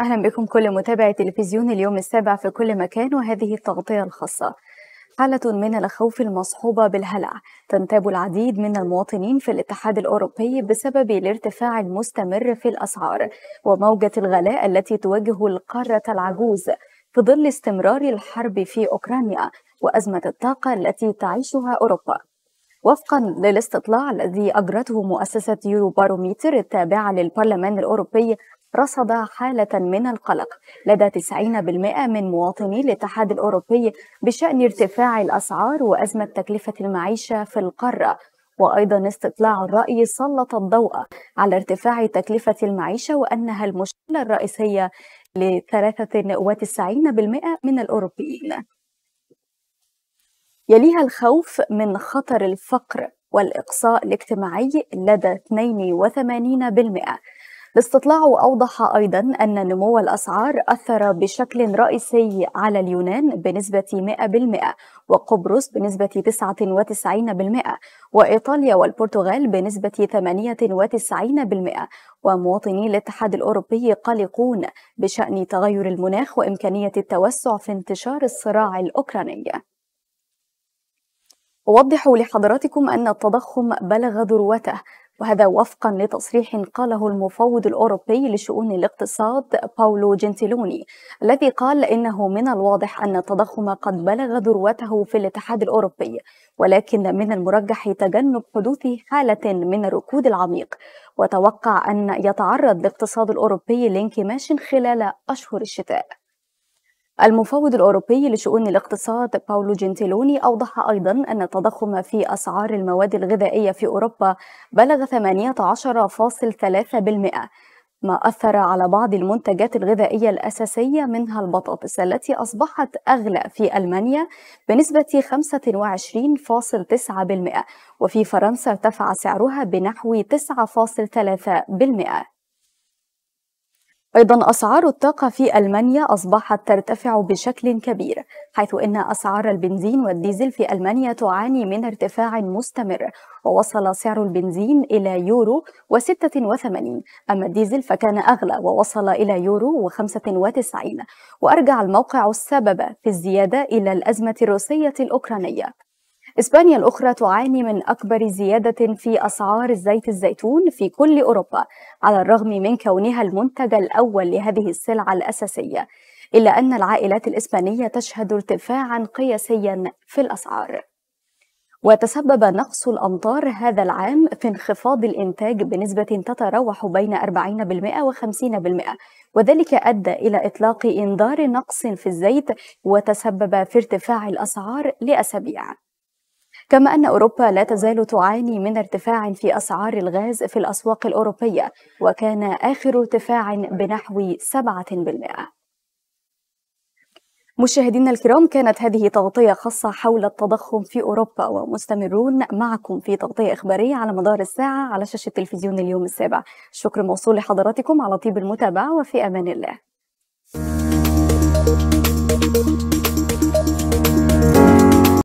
أهلا بكم كل متابعي تلفزيون اليوم السابع في كل مكان وهذه التغطية الخاصة حالة من الخوف المصحوبة بالهلع تنتاب العديد من المواطنين في الاتحاد الأوروبي بسبب الارتفاع المستمر في الأسعار وموجة الغلاء التي تواجه القارة العجوز في ظل استمرار الحرب في أوكرانيا وأزمة الطاقة التي تعيشها أوروبا وفقا للاستطلاع الذي أجرته مؤسسة يورو باروميتر التابعة للبرلمان الأوروبي رصد حالة من القلق لدى 90% من مواطني الاتحاد الأوروبي بشأن ارتفاع الأسعار وأزمة تكلفة المعيشة في القارة وأيضا استطلاع الرأي سلط الضوء على ارتفاع تكلفة المعيشة وأنها المشكلة الرئيسية ل 93% من الأوروبيين يليها الخوف من خطر الفقر والإقصاء الاجتماعي لدى 82% الاستطلاع أوضح أيضا أن نمو الأسعار أثر بشكل رئيسي على اليونان بنسبة 100% وقبرص بنسبة 99% وإيطاليا والبرتغال بنسبة 98% ومواطني الاتحاد الأوروبي قلقون بشأن تغير المناخ وإمكانية التوسع في انتشار الصراع الأوكراني أوضح لحضراتكم أن التضخم بلغ ذروته وهذا وفقا لتصريح قاله المفوض الأوروبي لشؤون الاقتصاد باولو جنتيلوني الذي قال إنه من الواضح أن التضخم قد بلغ ذروته في الاتحاد الأوروبي ولكن من المرجح تجنب حدوث حالة من الركود العميق وتوقع أن يتعرض الاقتصاد الأوروبي لانكماش خلال أشهر الشتاء المفوض الأوروبي لشؤون الاقتصاد باولو جنتيلوني أوضح أيضا أن التضخم في أسعار المواد الغذائية في أوروبا بلغ 18.3% ما أثر على بعض المنتجات الغذائية الأساسية منها البطاطس التي أصبحت أغلى في ألمانيا بنسبة 25.9% وفي فرنسا ارتفع سعرها بنحو 9.3% أيضا أسعار الطاقة في ألمانيا أصبحت ترتفع بشكل كبير حيث أن أسعار البنزين والديزل في ألمانيا تعاني من ارتفاع مستمر ووصل سعر البنزين إلى يورو و86 أما الديزل فكان أغلى ووصل إلى يورو و95 وأرجع الموقع السبب في الزيادة إلى الأزمة الروسية الأوكرانية إسبانيا الأخرى تعاني من أكبر زيادة في أسعار زيت الزيتون في كل أوروبا على الرغم من كونها المنتج الأول لهذه السلعة الأساسية إلا أن العائلات الإسبانية تشهد ارتفاعا قياسيا في الأسعار وتسبب نقص الأمطار هذا العام في انخفاض الإنتاج بنسبة تتراوح بين 40% و50% وذلك أدى إلى إطلاق إنذار نقص في الزيت وتسبب في ارتفاع الأسعار لأسابيع كما أن أوروبا لا تزال تعاني من ارتفاع في أسعار الغاز في الأسواق الأوروبية وكان آخر ارتفاع بنحو 7%. مشاهدينا الكرام كانت هذه تغطية خاصة حول التضخم في أوروبا ومستمرون معكم في تغطية إخبارية على مدار الساعة على شاشة تلفزيون اليوم السابع شكر موصول لحضراتكم على طيب المتابعة وفي أمان الله